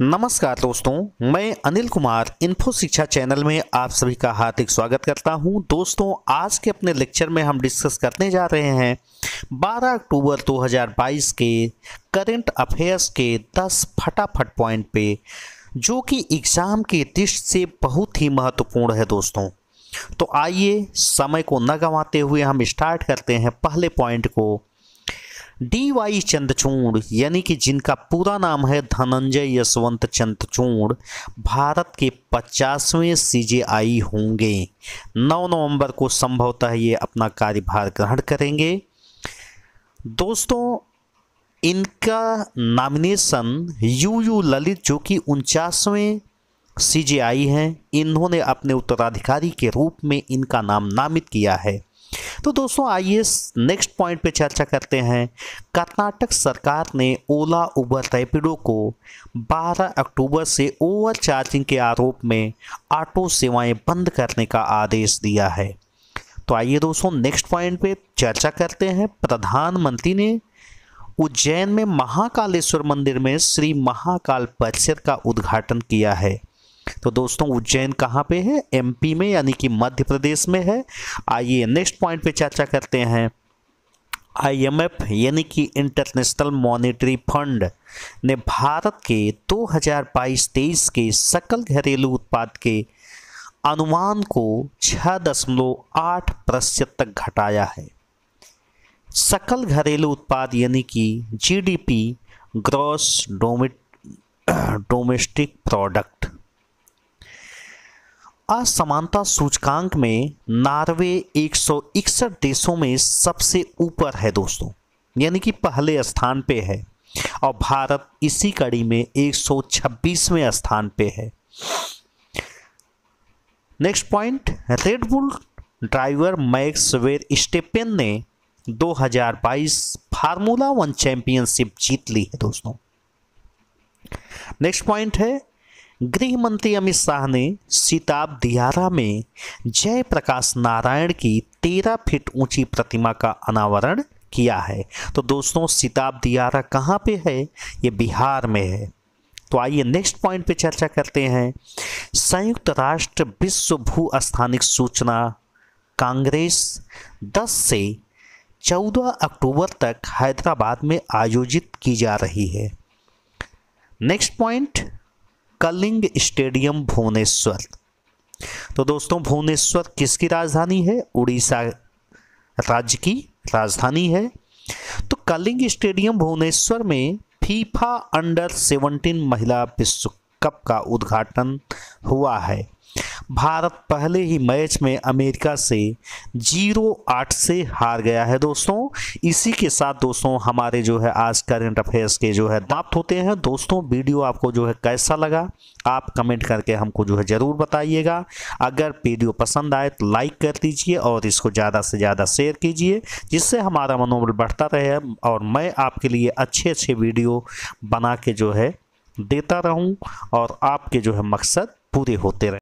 नमस्कार दोस्तों मैं अनिल कुमार इन्फो शिक्षा चैनल में आप सभी का हार्दिक स्वागत करता हूं दोस्तों आज के अपने लेक्चर में हम डिस्कस करने जा रहे हैं 12 अक्टूबर 2022 के करंट अफेयर्स के 10 फटाफट पॉइंट पे जो कि एग्ज़ाम के दृष्टि से बहुत ही महत्वपूर्ण है दोस्तों तो आइए समय को न गंवाते हुए हम स्टार्ट करते हैं पहले पॉइंट को डी वाई चंद्रचूड़ यानी कि जिनका पूरा नाम है धनंजय यशवंत चंद्रचूड़ भारत के पचासवें सीजेआई होंगे 9 नवंबर को संभवतः ये अपना कार्यभार ग्रहण करेंगे दोस्तों इनका नामिनेशन यू यू ललित जो कि उनचासवें सीजेआई हैं इन्होंने अपने उत्तराधिकारी के रूप में इनका नाम नामित किया है तो दोस्तों आइए नेक्स्ट पॉइंट पे चर्चा करते हैं कर्नाटक सरकार ने ओला उबर रैपिडो को 12 अक्टूबर से ओवर चार्जिंग के आरोप में ऑटो सेवाएं बंद करने का आदेश दिया है तो आइए दोस्तों नेक्स्ट पॉइंट पे चर्चा करते हैं प्रधानमंत्री ने उज्जैन में महाकालेश्वर मंदिर में श्री महाकाल परिसर का उद्घाटन किया है तो दोस्तों उज्जैन कहाँ पे है एमपी में यानी कि मध्य प्रदेश में है आइए नेक्स्ट पॉइंट पे चर्चा करते हैं आईएमएफ यानी कि इंटरनेशनल मॉनेटरी फंड ने भारत के 2022-23 के सकल घरेलू उत्पाद के अनुमान को 6.8 प्रतिशत तक घटाया है सकल घरेलू उत्पाद यानी कि जीडीपी ग्रॉस डोमेस्टिक प्रोडक्ट असमानता सूचकांक में नार्वे इकसठ देशों में सबसे ऊपर है दोस्तों यानी कि पहले स्थान पे है और भारत इसी कड़ी में 126वें स्थान पे है next point Red Bull driver Max Verstappen ने 2022 फार्मूला वन चैंपियनशिप जीत ली है दोस्तों नेक्स्ट पॉइंट है गृह मंत्री अमित शाह ने सीताब दियारा में जयप्रकाश नारायण की तेरह फीट ऊंची प्रतिमा का अनावरण किया है तो दोस्तों सीताब दियारा कहाँ पे है ये बिहार में है तो आइए नेक्स्ट पॉइंट पे चर्चा करते हैं संयुक्त राष्ट्र विश्व भू स्थानिक सूचना कांग्रेस 10 से 14 अक्टूबर तक हैदराबाद में आयोजित की जा रही है next point Kalinga stadium Bhubaneswar तो दोस्तों भुवनेश्वर किसकी राजधानी है उड़ीसा राज्य की राजधानी है तो कलिंग स्टेडियम भुवनेश्वर में फीफा अंडर 17 महिला विश्व कप का उद्घाटन हुआ है भारत पहले ही मैच में अमेरिका से जीरो आठ से हार गया है दोस्तों इसी के साथ दोस्तों हमारे जो है आज करंट अफेयर्स के जो है प्राप्त होते हैं दोस्तों वीडियो आपको जो है कैसा लगा आप कमेंट करके हमको जो है ज़रूर बताइएगा अगर वीडियो पसंद आए तो लाइक कर दीजिए और इसको ज़्यादा से ज़्यादा शेयर कीजिए जिससे हमारा मनोबल बढ़ता रहे और मैं आपके लिए अच्छे अच्छे वीडियो बना के जो है देता रहूं और आपके जो है मकसद पूरे होते रहे